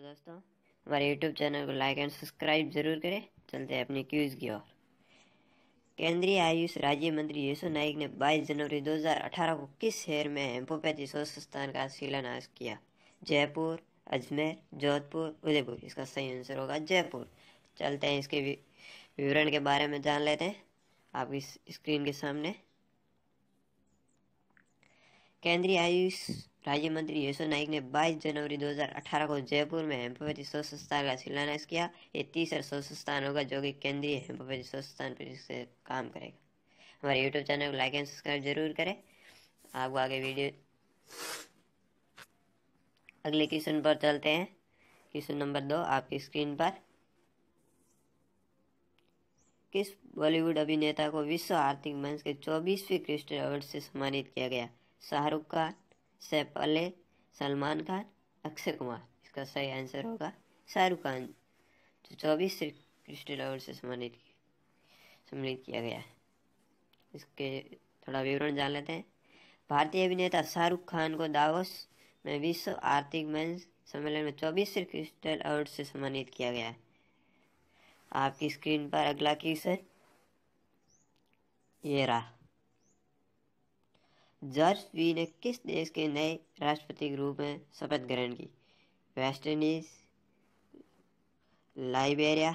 hello दोस्तों हमारे YouTube channel को लाइक एंड सब्सक्राइब जरूर करें चलते हैं अपने क्यूज़ की ओर केंद्रीय आयुष राज्य मंत्री यशु नाइक ने 22 जनवरी 2018 को किस शहर में हेम्पोपैथी शोध संस्थान का शिलान्यास किया जयपुर अजमेर जोधपुर उदयपुर इसका सही आंसर होगा जयपुर चलते हैं इसके विवरण के बारे में जान लेते हैं आप इस स्क्रीन के सामने केंद्रीय आयुष राज्य मंत्री यशो नाइक ने 22 जनवरी 2018 को जयपुर में हेम्पोपैथी शोध संस्थान का शिलान्यास किया ये तीसरा शोध संस्थान होगा जो कि केंद्रीय हेम्पोपैथी शोध संस्थान पर से काम करेगा हमारे यूट्यूब चैनल को लाइक एंड सब्सक्राइब जरूर करें आपको आगे वीडियो अगले क्वेश्चन पर चलते हैं क्वेश्चन नंबर दो आपकी स्क्रीन पर किस बॉलीवुड अभिनेता को विश्व आर्थिक मंच के चौबीसवें क्रिस्टल अवार्ड से सम्मानित किया गया शाहरुख खान से पहले सलमान खान अक्षय कुमार इसका सही आंसर होगा शाहरुख खान जो चौबीस क्रिस्टल अवार्ड से सम्मानित सम्मानित किया गया है इसके थोड़ा विवरण जान लेते हैं भारतीय अभिनेता शाहरुख खान को दावोस में विश्व आर्थिक मंच सम्मेलन में चौबीस क्रिस्टल अवार्ड से सम्मानित किया गया है आपकी स्क्रीन पर अगला क्वेश्चन ये रहा जॉर्ज वी ने किस देश के नए राष्ट्रपति के रूप में शपथ ग्रहण की वेस्ट इंडीज लाइबेरिया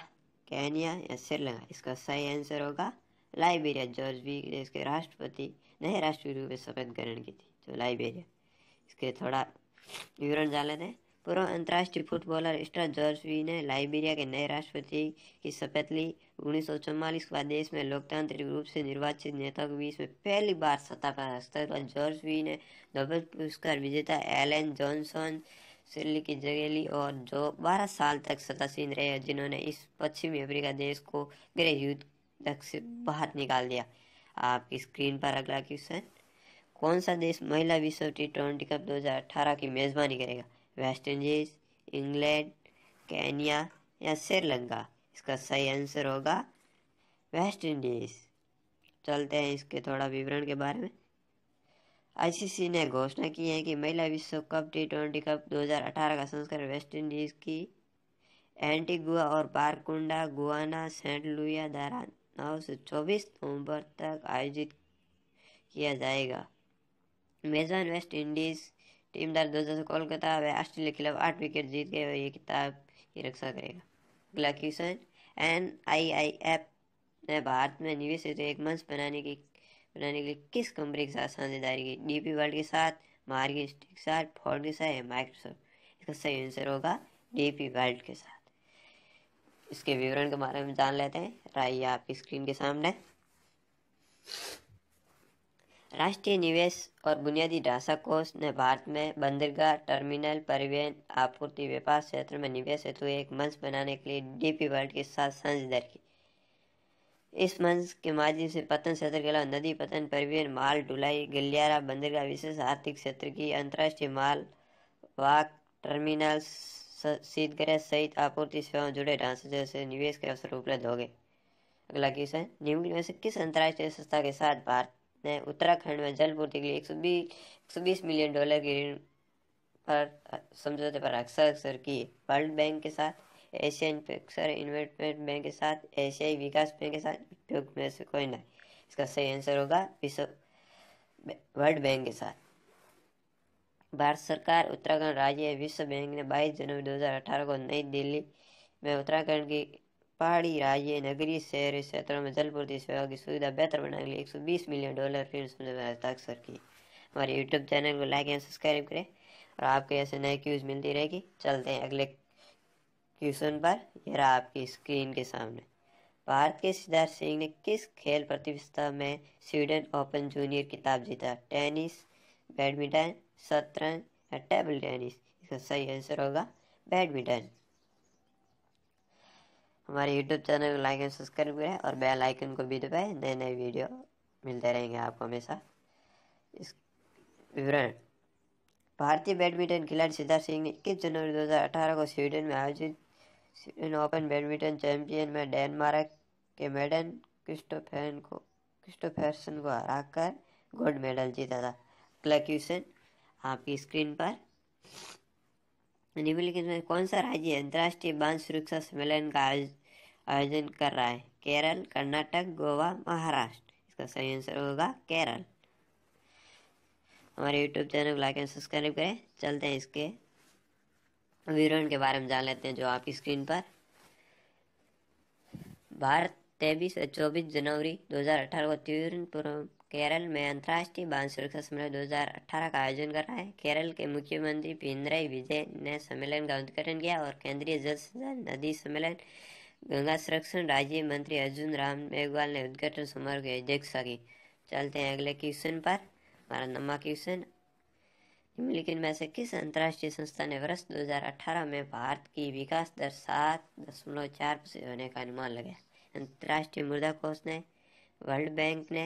कैनिया या श्रीलंका इसका सही आंसर होगा लाइबेरिया जॉर्ज वी देश के राष्ट्रपति नए राष्ट्रपति रूप में शपथ ग्रहण की थी तो लाइबेरिया इसके थोड़ा विवरण जान लेते हैं पूर्व अंतर्राष्ट्रीय फुटबॉलर स्टार जॉर्ज वी ने लाइबेरिया के नए राष्ट्रपति की शपथ ली उन्नीस के बाद देश में लोकतांत्रिक रूप से निर्वाचित नेता के बीच में पहली बार सत्ता पर हस्तक जॉर्ज वी ने नोबेल पुरस्कार विजेता एलन जॉनसन से की जगह ली और जो 12 साल तक सतासीन रहे जिन्होंने इस पश्चिमी अफ्रीका देश को गृह युद्ध तक से बाहर निकाल दिया आपकी स्क्रीन पर अगला क्वेश्चन कौन सा देश महिला विश्व टी ट्वेंटी कप 2018 की मेजबानी करेगा वेस्ट इंडीज इंग्लैंड कैनिया या श्रीलंका इसका सही आंसर होगा वेस्ट इंडीज चलते हैं इसके थोड़ा विवरण के बारे में आईसीसी ने घोषणा की है कि महिला विश्व कप टी ट्वेंटी कप 2018 का संस्करण वेस्ट इंडीज की एंटीगुआ और बारकुंडा गुआना सेंट लुइया द्वारा नौ से चौबीस नवंबर तक आयोजित किया जाएगा मेजबान वेस्ट इंडीज टीमदार दोस्तों से कॉल किताब है ऑस्ट्रेलिया के खिलाफ आठ विकेट जीत गए ये किताब की रक्षा करेगा अगला question N I I F ने भारत में निवेश हेतु एक मंच बनाने की बनाने के लिए किस कंपनी के साथ साझेदारी की डी पी वर्ल्ड के साथ मार्गी के साथ फोर्ड के साथ या माइक्रोसॉफ्ट इसका सही आंसर होगा डी पी वर्ल्ड के साथ इसके विवरण के बारे में जान लेते हैं राय आपकी स्क्रीन के सामने राष्ट्रीय निवेश और बुनियादी ढांचा कोष ने भारत में बंदरगाह टर्मिनल परिवहन आपूर्ति व्यापार क्षेत्र में निवेश हेतु एक मंच बनाने के लिए डीपी वर्ल्ड के साथ साझेदार की इस मंच के माध्यम से पतन क्षेत्र के अलावा नदी पतन परिवहन माल ढुलाई गलियारा बंदरगाह विशेष आर्थिक क्षेत्र की अंतर्राष्ट्रीय माल वाक टर्मिनल शीतग्रह सहित आपूर्ति सेवाओं जुड़े ढांचे जैसे निवेश के अवसर उपलब्ध हो गए अगला क्वेश्चन निम्न में से किस अंतर्राष्ट्रीय संस्था के साथ भारत ने उत्तराखंड में जल पूर्ति के लिए एक मिलियन डॉलर के ऋण पर समझौते पर हस्ताक्षर किए वर्ल्ड बैंक के साथ एशियन पिक्सर इन्वेस्टमेंट बैंक के साथ एशियाई विकास बैंक के साथ उपयोग में से कोई नहीं इसका सही आंसर होगा विश्व वर्ल्ड बैंक के साथ भारत सरकार उत्तराखंड राज्य विश्व बैंक ने 22 जनवरी 2018 को नई दिल्ली में उत्तराखंड की पहाड़ी राज्य नगरी शहर क्षेत्रों में जल पूर्ति सेवा की सुविधा बेहतर बनाने के लिए 120 मिलियन डॉलर फिल्म समझौते हस्ताक्षर की हमारे यूट्यूब चैनल को लाइक एंड सब्सक्राइब करें और आपको ऐसे नए क्यूज मिलती रहेगी चलते हैं अगले क्वेश्चन पर यह रहा आपकी स्क्रीन के सामने भारत के सिद्धार्थ सिंह ने किस खेल प्रतिस्पर्धा में स्वीडन ओपन जूनियर खिताब जीता टेनिस बैडमिंटन शतरंज या टेबल टेनिस इसका सही आंसर होगा बैडमिंटन हमारे यूट्यूब चैनल को लाइक एंड सब्सक्राइब करें और बेल आइकन को भी दबाएं नए नए वीडियो मिलते रहेंगे आपको हमेशा इस विवरण भारतीय बैडमिंटन खिलाड़ी सिद्धार्थ सिंह ने इक्कीस जनवरी 2018 को स्वीडन में आयोजित स्वीडन ओपन बैडमिंटन चैंपियन में डेनमार्क के मेडन क्रिस्टोफेन को क्रिस्टोफेसन को कर गोल्ड मेडल जीता था क्लैक्यूसन आपकी स्क्रीन पर निम्नलिखित में कौन सा राज्य अंतर्राष्ट्रीय बांध सुरक्षा सम्मेलन का आयोजन कर रहा है केरल कर्नाटक गोवा महाराष्ट्र इसका सही आंसर होगा केरल हमारे यूट्यूब चैनल को लाइक एंड सब्सक्राइब करें चलते हैं इसके विवरण के बारे में जान लेते हैं जो आपकी स्क्रीन पर भारत तेईस और चौबीस जनवरी 2018 को तिरुवनंतपुरम केरल में अंतर्राष्ट्रीय बाल सुरक्षा सम्मेलन 2018 का आयोजन कर रहा है केरल के मुख्यमंत्री पिनराई विजय ने सम्मेलन का उद्घाटन किया और केंद्रीय जल संसाधन नदी सम्मेलन गंगा संरक्षण राज्य मंत्री अर्जुन राम मेघवाल ने उद्घाटन समारोह की अध्यक्षता की चलते हैं अगले क्वेश्चन पर हमारा नवा क्वेश्चन निम्नलिखित में से किस अंतर्राष्ट्रीय संस्था ने वर्ष 2018 में भारत की विकास दर सात दशमलव चार प्रतिशत होने का अनुमान लगाया अंतर्राष्ट्रीय मुद्रा कोष ने वर्ल्ड बैंक ने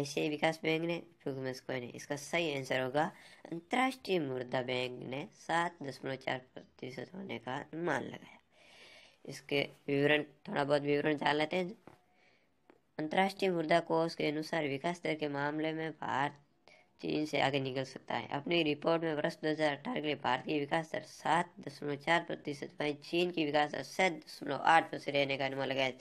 एशियाई विकास बैंक ने फिर ने इसका सही आंसर होगा अंतर्राष्ट्रीय मुद्रा बैंक ने सात दशमलव चार प्रतिशत होने का अनुमान लगाया इसके विवरण थोड़ा बहुत विवरण जान लेते हैं अंतर्राष्ट्रीय मुद्रा कोष के अनुसार विकास दर के मामले में भारत चीन से आगे निकल सकता है अपनी रिपोर्ट में वर्ष 2018 के लिए भारत की विकास दर सात दशमलव चार प्रतिशत चीन की विकास दर सात दशमलव आठ प्रतिशत रहने का अनुमान लगाया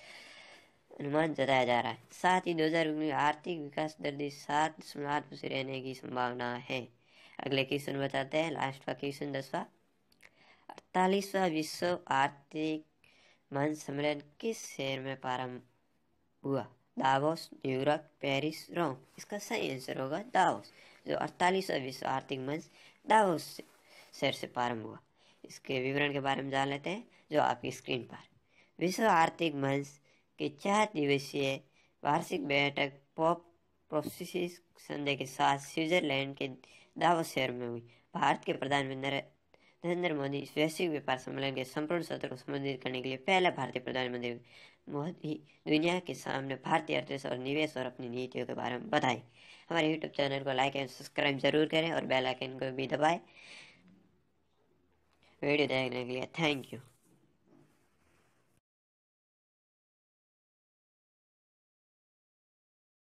अनुमान जताया जा रहा है साथ ही दो हजार उन्नीस आर्थिक विकास दर सात दशमलव आठ रहने की संभावना है अगले क्वेश्चन बताते हैं लास्ट का क्वेश्चन दसवा अड़तालीसवा विश्व आर्थिक मन सम्मेलन किस शहर में प्रारंभ हुआ दावोस न्यूयॉर्क पेरिस रोम इसका सही आंसर होगा दावोस जो अड़तालीसवा विश्व आर्थिक मंच दावोस शहर से प्रारंभ हुआ इसके विवरण के बारे में जान लेते हैं जो आपकी स्क्रीन पर विश्व आर्थिक मंच की चार दिवसीय वार्षिक बैठक पॉप प्रोसेसिस संधि के साथ स्विट्जरलैंड के दावो शहर में हुई भारत के प्रधानमंत्री नरेंद्र मोदी इस वैश्विक व्यापार सम्मेलन के संपूर्ण सत्र को संबोधित करने के लिए पहला भारतीय प्रधानमंत्री मोदी दुनिया के सामने भारतीय अर्थव्यवस्था और निवेश और अपनी नीतियों के बारे में बताएं हमारे यूट्यूब चैनल को लाइक एंड सब्सक्राइब जरूर करें और बेल आइकन को भी दबाएं वीडियो देखने के लिए थैंक यू